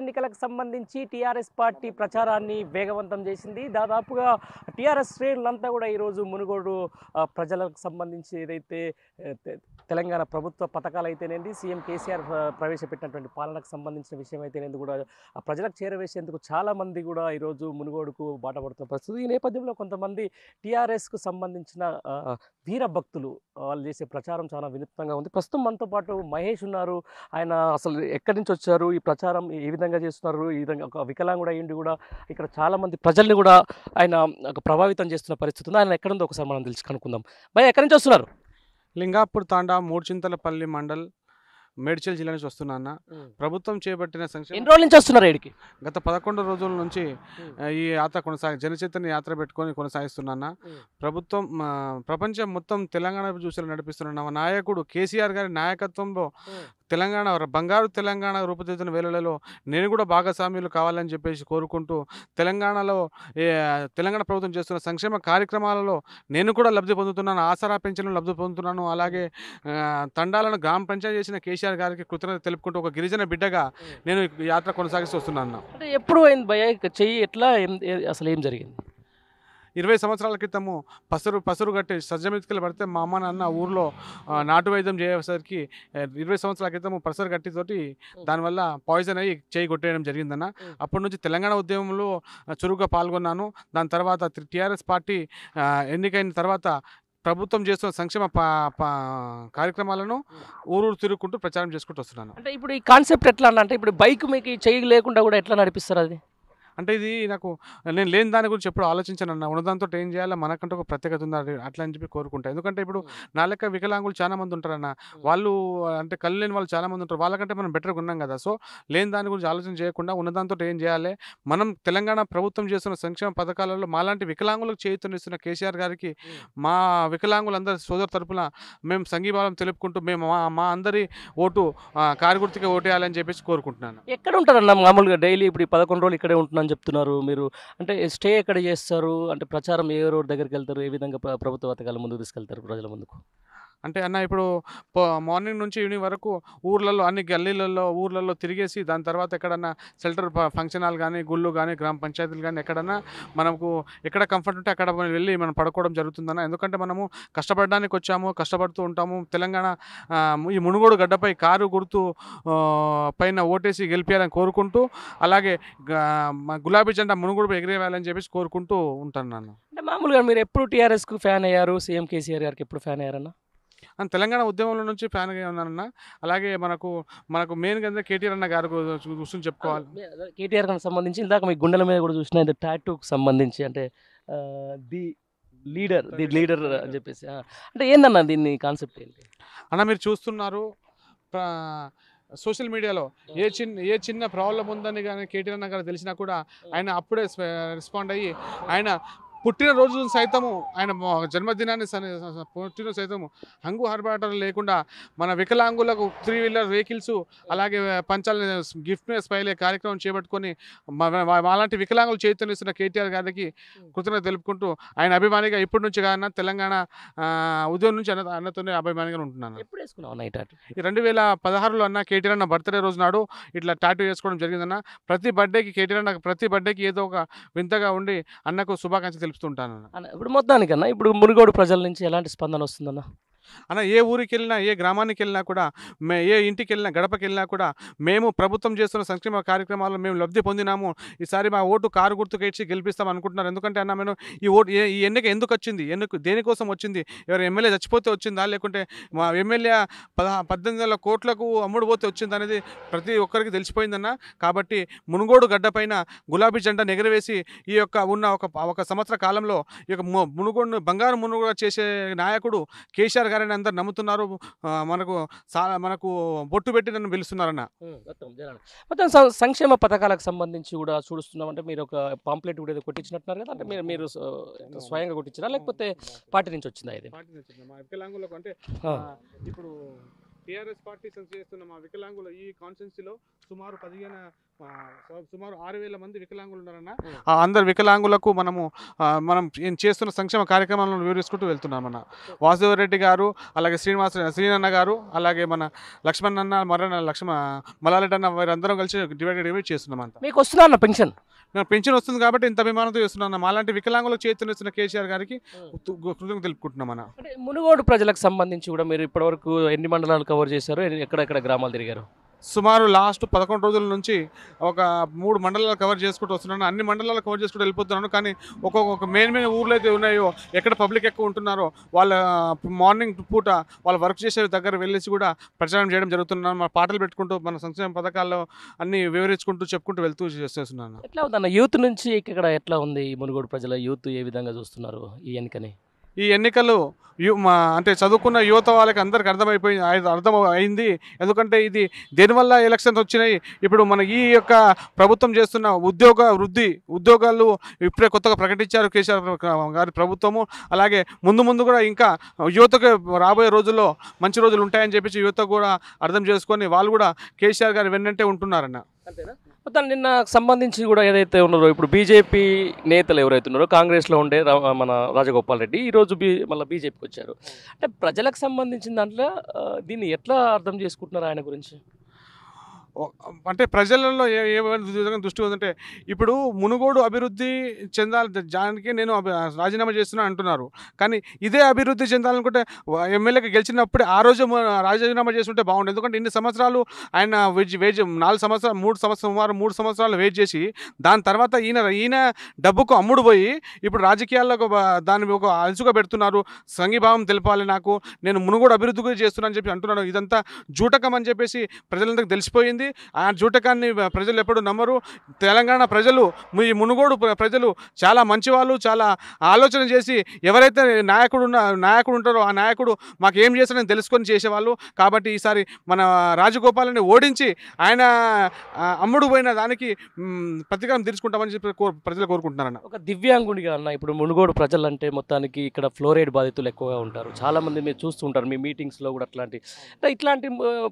ఎన్నికలకు సంబంధించి TRS party ప్రచారాన్ని వేగవంతం చేసింది దాదాపుగా టీఆర్ఎస్ శ్రేణులంతా కూడా ఈరోజు మునుగోడు ప్రజలకు సంబంధించి ఏదైతే తెలంగాణ ప్రభుత్వ పథకాలు అయితేనేది సీఎం కేసీఆర్ ప్రవేశపెట్టినటువంటి పాలనకు సంబంధించిన విషయం అయితేనేది కూడా ప్రజలకు చేరవేసేందుకు చాలామంది కూడా ఈరోజు మునుగోడుకు బాటపడుతున్న పరిస్థితి ఈ నేపథ్యంలో కొంతమంది టీఆర్ఎస్కు సంబంధించిన వీర భక్తులు వాళ్ళు చేసే ప్రచారం చాలా వినూత్నంగా ఉంది ప్రస్తుతం మనతో పాటు మహేష్ ఉన్నారు ఆయన అసలు ఎక్కడి నుంచి వచ్చారు ఈ ప్రచారం ఏ విధంగా విధంగా చేస్తున్నారు ఈ విధంగా ఒక వికలాంగుడు అయ్యిండి కూడా ఇక్కడ చాలామంది ప్రజల్ని కూడా ఆయన ప్రభావితం చేస్తున్న పరిస్థితి ఉంది ఆయన ఎక్కడుందో ఒకసారి మనం తెలిసి కనుక్కుందాం భయ ఎక్కడి నుంచి వస్తున్నారు లింగాపూర్ తాండా మూడుచింతలపల్లి మండల్ మేడ్చల్ జిల్లా నుంచి వస్తున్నా ప్రభుత్వం చేపట్టిన సంక్షేమ నుంచి వస్తున్నారు గత పదకొండు రోజుల నుంచి ఈ యాత్ర కొనసాగి జనచైతన్య యాత్ర పెట్టుకొని కొనసాగిస్తున్నాన్న ప్రభుత్వం ప్రపంచం మొత్తం తెలంగాణ చూసేలా నడిపిస్తున్న నాయకుడు కేసీఆర్ గారి నాయకత్వంలో తెలంగాణ బంగారు తెలంగాణ రూపుదిద్దిన వేళలలో నేను కూడా భాగస్వామ్యులు కావాలని చెప్పేసి కోరుకుంటూ తెలంగాణలో తెలంగాణ ప్రభుత్వం చేస్తున్న సంక్షేమ కార్యక్రమాలలో నేను కూడా లబ్ధి పొందుతున్నాను ఆసరా పెన్షన్లు లబ్ధి పొందుతున్నాను అలాగే తండాలను గ్రామ పంచాయతీ చేసిన కేసీఆర్ గారికి కృతజ్ఞత తెలుపుకుంటూ ఒక గిరిజన బిడ్డగా నేను యాత్ర కొనసాగిస్తూ వస్తున్నాను ఎప్పుడు అయింది భయ చెయ్యి ఎట్లా అసలు ఏం జరిగింది ఇరవై సంవత్సరాల క్రితము పసరు పసరు కట్టి సజ్జమెతికలు పడితే మా అమ్మ నాన్న ఊర్లో నాటు వైద్యం చేసేసరికి ఇరవై సంవత్సరాల క్రితము పసరు కట్టితోటి దానివల్ల పాయిజన్ అయ్యి చేయి కొట్టేయడం జరిగిందన్న అప్పటి నుంచి తెలంగాణ ఉద్యమంలో చురుగ్గా పాల్గొన్నాను దాని తర్వాత టీఆర్ఎస్ పార్టీ ఎన్నికైన తర్వాత ప్రభుత్వం చేస్తున్న సంక్షేమ కార్యక్రమాలను ఊరూరు తిరుగుకుంటూ ప్రచారం చేసుకుంటూ వస్తున్నాను అంటే ఇప్పుడు ఈ కాన్సెప్ట్ ఎట్లా అంటే ఇప్పుడు బైక్ మీకు చేయి లేకుండా కూడా ఎట్లా నడిపిస్తారు అది అంటే ఇది నాకు నేను లేని దాని గురించి ఎప్పుడు ఆలోచించాను అన్న ఉన్నదాంతో ఏం చేయాలో మనకంటే ఒక ప్రత్యేకత ఉంది అట్లా అని చెప్పి కోరుకుంటా ఎందుకంటే ఇప్పుడు నా లెక్క వికలాంగులు చాలా మంది ఉంటారన్న వాళ్ళు అంటే కళ్ళు లేని వాళ్ళు చాలా మంది ఉంటారు వాళ్ళకంటే మనం బెటర్గా ఉన్నాం కదా సో లేని దాని గురించి ఆలోచన చేయకుండా ఉన్నదాంతో ఏం చేయాలి మనం తెలంగాణ ప్రభుత్వం చేస్తున్న సంక్షేమ పథకాలలో మాలాంటి వికలాంగులకు చేతునిస్తున్న కేసీఆర్ గారికి మా వికలాంగులందరి సోదరు తరపున మేము సంఘీభావం తెలుపుకుంటూ మేము మా అందరి ఓటు కారుగుర్తికి ఓటేయాలని చెప్పేసి కోరుకుంటున్నాను ఎక్కడ ఉంటారన్న మామూలుగా డైలీ ఇప్పుడు పదకొండు రోజులు ఇక్కడే ఉంటున్నాను చెప్తున్నారు మీరు అంటే స్టే ఎక్కడ చేస్తారు అంటే ప్రచారం ఏ రోడ్ దగ్గరికి వెళ్తారు ఏ విధంగా ప్రభుత్వ పథకాల ముందుకు తీసుకెళ్తారు ప్రజల ముందుకు అంటే అన్న ఇప్పుడు మార్నింగ్ నుంచి ఈవినింగ్ వరకు ఊర్లలో అన్ని గల్లీలలో ఊర్లలో తిరిగేసి దాని తర్వాత ఎక్కడన్నా సెల్టర్ ఫంక్షన్ హాల్ కానీ గుళ్ళు కానీ గ్రామ పంచాయతీలు కానీ ఎక్కడన్నా మనకు ఎక్కడ కంఫర్ట్ ఉంటే అక్కడ వెళ్ళి మనం పడుకోవడం జరుగుతుందన్న ఎందుకంటే మనము కష్టపడడానికి వచ్చాము కష్టపడుతూ ఉంటాము తెలంగాణ ఈ మునుగోడు గడ్డపై కారు గుర్తు పైన ఓటేసి గెలిపేయాలని కోరుకుంటూ అలాగే గులాబీ జెండా మునుగోడు ఎగిరేయాలని చెప్పేసి కోరుకుంటూ ఉంటాను అన్న అంటే మామూలుగా మీరు ఎప్పుడు టీఆర్ఎస్కు ఫ్యాన్ అయ్యారు సీఎం కేసీఆర్ గారికి ఎప్పుడు ఫ్యాన్ అయ్యారన్న తెలంగాణ ఉద్యమంలో నుంచి ఫ్యాన్ ఉన్నానన్న అలాగే మనకు మనకు మెయిన్ గా కేటీఆర్ అన్న గారు చూసుకుని చెప్పుకోవాలి కేటీఆర్ గారికి సంబంధించి ఇందాక మీ గుండెల మీద కూడా చూసిన టాటూకి సంబంధించి అంటే ది లీడర్ ది లీడర్ అని చెప్పేసి అంటే ఏందన్న దీన్ని కాన్సెప్ట్ ఏంటి అన్న మీరు చూస్తున్నారు సోషల్ మీడియాలో ఏ చిన్న ఏ చిన్న ప్రాబ్లం ఉందని కానీ కేటీఆర్ అన్న గారు తెలిసినా కూడా ఆయన అప్పుడే రెస్పాండ్ అయ్యి ఆయన పుట్టినరోజు సైతము ఆయన జన్మదినాన్ని పుట్టిన సైతము హంగు హర్బాటలు లేకుండా మన వికలాంగులకు త్రీ వీలర్ వెహికల్స్ అలాగే పంచాలని గిఫ్ట్ స్పైలే కార్యక్రమం చేపట్టుకొని అలాంటి వికలాంగులు చేతునిస్తున్న కేటీఆర్ గారికి కృతజ్ఞత తెలుపుకుంటూ ఆయన అభిమానిగా ఇప్పటి నుంచి కాదన్న తెలంగాణ ఉదయం నుంచి అన్న అన్నతోనే అభిమానిగా ఉంటున్నాను రెండు వేల పదహారులో అన్న కేటీఆర్ అన్న బర్త్డే రోజు నాడు ఇట్లా టాటూ చేసుకోవడం జరిగిందన్న ప్రతి బర్త్డేకి కేటీఆర్ అన్న ప్రతి బర్త్డేకి ఏదో ఒక వింతగా ఉండి అన్నకు శుభాకాంక్షలు తెలుపుతుంటాను ఇప్పుడు మొత్తానికన్నా ఇప్పుడు మునుగోడు ప్రజల నుంచి ఎలాంటి స్పందన వస్తుందన్న అన్న ఏ ఊరికి వెళ్ళినా ఏ గ్రామానికి వెళ్ళినా కూడా మే ఏ ఇంటికి వెళ్ళినా గడపకి వెళ్ళినా కూడా మేము ప్రభుత్వం చేస్తున్న సంక్షేమ కార్యక్రమాల్లో మేము లబ్ధి పొందినాము ఈసారి మా ఓటు కారు గుర్తుకు ఇచ్చి గెలిపిస్తాం అనుకుంటున్నారు ఎందుకంటే అన్న మేము ఈ ఓటు ఈ ఎన్నిక ఎందుకు వచ్చింది ఎన్నిక దేనికోసం వచ్చింది ఎవరు ఎమ్మెల్యే చచ్చిపోతే వచ్చిందా లేకుంటే మా ఎమ్మెల్యే పదహా పద్దెనిమిది వందల కోట్లకు అమ్ముడు వచ్చింది అనేది ప్రతి ఒక్కరికి తెలిసిపోయిందన్న కాబట్టి మునుగోడు గడ్డపైన గులాబీ జెండా ఎగరవేసి ఈ యొక్క ఉన్న ఒక ఒక సంవత్సర కాలంలో ఈ యొక్క మునుగోడును బంగారు మునుగోడు చేసే నాయకుడు కేసీఆర్ గారిని అందరు నమ్ముతున్నారు మనకు మనకు బొట్టు పెట్టి నన్ను పిలుస్తున్నారన్న మొత్తం సంక్షేమ పథకాలకు సంబంధించి కూడా చూస్తున్నాం అంటే మీరు ఒక పాంప్లెట్ కూడా ఏదో కొట్టించినట్టున్నారు కదా అంటే మీరు మీరు స్వయంగా కొట్టించారా లేకపోతే పార్టీ నుంచి వచ్చిందా ఇది అంటే ఇప్పుడు టీఆర్ఎస్ పార్టీ చేస్తున్న మా వికలాంగుల ఈ కాన్స్టిట్యున్సీలో సుమారు పదిహేను సుమారు ఆరు వేల మంది వికలాంగులు ఉన్నారన్న ఆ అందరు వికలాంగులకు మనము మనం చేస్తున్న సంక్షేమ కార్యక్రమాలను వివరిస్తూ వెళ్తున్నామన్న రెడ్డి గారు అలాగే శ్రీనివాస శ్రీనన్న గారు అలాగే మన లక్ష్మణ్ అన్న మరణ లక్ష్మణ మలారెడ్డి అన్న అందరం కలిసి డివైడ్ డివైడ్ చేస్తున్నాం మీకు వస్తున్నా పెన్షన్ పెన్షన్ వస్తుంది కాబట్టి ఇంత అభిమానంతో అన్న అలాంటి వికలాంగులకు చేతులు కేసీఆర్ గారికి కృతజ్ఞత తెలుపుకుంటున్నాం అన్న మునుగోడు ప్రజలకు సంబంధించి కూడా మీరు ఇప్పటివరకు ఎన్ని మండలాలు కవర్ చేశారు ఎక్కడెక్కడ గ్రామాలు తిరిగారు సుమారు లాస్ట్ పదకొండు రోజుల నుంచి ఒక మూడు మండలాలు కవర్ చేసుకుంటూ వస్తున్నాను అన్ని మండలాలు కవర్ చేసుకుంటూ వెళ్ళిపోతున్నాను కానీ ఒక్కొక్క మెయిన్ మెయిన్ ఊర్లు అయితే ఉన్నాయో ఎక్కడ పబ్లిక్ ఎక్కువ ఉంటున్నారో వాళ్ళ మార్నింగ్ పూట వాళ్ళు వర్క్ చేసే దగ్గర వెళ్ళేసి కూడా ప్రచారం చేయడం జరుగుతున్నాను మన పాటలు పెట్టుకుంటూ మన సంక్షేమ పథకాల్లో అన్ని వివరించుకుంటూ చెప్పుకుంటూ వెళ్తూ చేస్తున్నాను ఎట్లా యూత్ నుంచి ఇక్కడ ఎట్లా ఉంది మునుగోడు ప్రజల యూత్ ఏ విధంగా చూస్తున్నారు ఈ ఎన్నికని ఈ ఎన్నికలు యు అంటే చదువుకున్న యువత వాళ్ళకి అందరికి అర్థమైపోయింది అర్థం అయింది ఎందుకంటే ఇది దేనివల్ల ఎలక్షన్స్ వచ్చినాయి ఇప్పుడు మన ఈ యొక్క ప్రభుత్వం చేస్తున్న ఉద్యోగ వృద్ధి ఉద్యోగాలు ఇప్పుడే కొత్తగా ప్రకటించారు కేసీఆర్ గారి ప్రభుత్వము అలాగే ముందు ముందు కూడా ఇంకా యువతకు రాబోయే రోజుల్లో మంచి రోజులు ఉంటాయని చెప్పేసి యువత కూడా అర్థం చేసుకొని వాళ్ళు కూడా కేసీఆర్ గారు వెన్నంటే ఉంటున్నారన్న అంతేనా నిన్న సంబంధించి కూడా ఏదైతే ఉన్నారో ఇప్పుడు బీజేపీ నేతలు ఎవరైతే ఉన్నారో కాంగ్రెస్లో ఉండే మన రాజగోపాల్ రెడ్డి ఈరోజు బీ మళ్ళీ బీజేపీకి వచ్చారు అంటే ప్రజలకు సంబంధించిన దాంట్లో దీన్ని ఎట్లా అర్థం చేసుకుంటున్నారు ఆయన గురించి అంటే ప్రజలలో ఏ ఏ విధంగా దృష్టి ఉందంటే ఇప్పుడు మునుగోడు అభివృద్ధి చెందాలి దానికి నేను రాజీనామా చేస్తున్నా అంటున్నారు కానీ ఇదే అభివృద్ధి చెందాలనుకుంటే ఎమ్మెల్యేకి గెలిచినప్పుడు ఆ రోజు రాజీనామా చేస్తుంటే బాగుండేది ఎందుకంటే ఇన్ని సంవత్సరాలు ఆయన వెజ్ వేజ్ నాలుగు సంవత్సరాలు మూడు సంవత్సరం సుమారు మూడు సంవత్సరాలు వెయిట్ చేసి దాని తర్వాత ఈయన ఈయన డబ్బుకు అమ్ముడు పోయి ఇప్పుడు రాజకీయాల్లో దాన్ని ఒక అలుసుగా పెడుతున్నారు సంఘీభావం తెలపాలి నాకు నేను మునుగోడు అభివృద్ధి చేస్తున్నాను చేస్తున్నాను చెప్పి అంటున్నాను ఇదంతా జూటకం అని చెప్పేసి ప్రజలందరికీ తెలిసిపోయింది ఉంది ఆ జూటకాన్ని ప్రజలు ఎప్పుడు నమ్మరు తెలంగాణ ప్రజలు ఈ మునుగోడు ప్రజలు చాలా మంచివాళ్ళు చాలా ఆలోచన చేసి ఎవరైతే నాయకుడు నాయకుడు ఉంటారో ఆ నాయకుడు మాకు ఏం చేస్తాడని తెలుసుకొని చేసేవాళ్ళు కాబట్టి ఈసారి మన రాజగోపాలని ఓడించి ఆయన అమ్ముడు పోయిన దానికి ప్రతీకారం తీర్చుకుంటామని చెప్పి ప్రజలు కోరుకుంటున్నారన్న ఒక దివ్యాంగుడిగా అన్న ఇప్పుడు మునుగోడు ప్రజలంటే మొత్తానికి ఇక్కడ ఫ్లోరైడ్ బాధితులు ఎక్కువగా ఉంటారు చాలామంది మీరు చూస్తుంటారు మీ మీటింగ్స్లో కూడా అట్లాంటి ఇట్లాంటి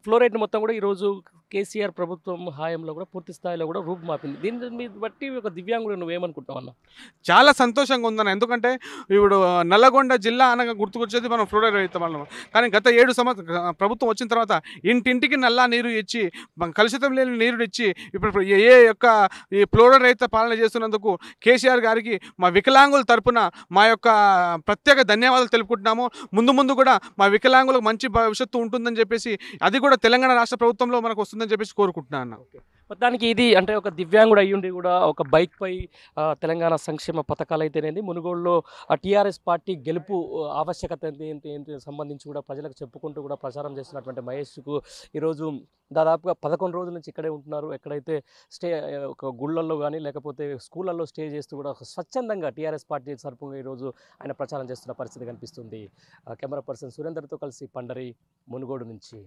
ఫ్లోరైడ్ మొత్తం కూడా ఈరోజు కేసీఆర్ ప్రభుత్వం హాయంలో కూడా పూర్తి స్థాయిలో కూడా రూపుమాపింది దీని మీద బట్టి ఒక దివ్యాంగుడు ఏమనుకుంటావు అన్న చాలా సంతోషంగా ఉందన్న ఎందుకంటే ఇప్పుడు నల్లగొండ జిల్లా అనగా గుర్తుకొచ్చేది మనం ఫ్లోరైడ్ రైతు కానీ గత ఏడు సంవత్సరం ప్రభుత్వం వచ్చిన తర్వాత ఇంటింటికి నల్లా నీరు ఇచ్చి కలుషితం లేని నీరు ఇచ్చి ఇప్పుడు ఏ యొక్క ఈ ఫ్లోరైడ్ రైతు పాలన చేస్తున్నందుకు కేసీఆర్ గారికి మా వికలాంగుల తరపున మా యొక్క ప్రత్యేక ధన్యవాదాలు తెలుపుకుంటున్నాము ముందు ముందు కూడా మా వికలాంగులకు మంచి భవిష్యత్తు ఉంటుందని చెప్పేసి అది కూడా తెలంగాణ రాష్ట్ర ప్రభుత్వంలో మనకు వస్తుందని చెప్పేసి కోరుకుంటున్నా అన్న మొత్తానికి ఇది అంటే ఒక దివ్యాంగుడు అయ్యుండి కూడా ఒక బైక్పై తెలంగాణ సంక్షేమ పథకాలు అయితేనేది మునుగోడులో టీఆర్ఎస్ పార్టీ గెలుపు ఆవశ్యకత ఏంటి సంబంధించి కూడా ప్రజలకు చెప్పుకుంటూ కూడా ప్రచారం చేస్తున్నటువంటి మహేష్కు ఈరోజు దాదాపుగా పదకొండు రోజుల నుంచి ఇక్కడే ఉంటున్నారు ఎక్కడైతే స్టే ఒక గుళ్ళల్లో కానీ లేకపోతే స్కూళ్ళల్లో స్టే చేస్తూ కూడా స్వచ్ఛందంగా టీఆర్ఎస్ పార్టీ తరపుగా ఈరోజు ఆయన ప్రచారం చేస్తున్న పరిస్థితి కనిపిస్తుంది కెమెరా పర్సన్ సురేందర్తో కలిసి పండరి మునుగోడు నుంచి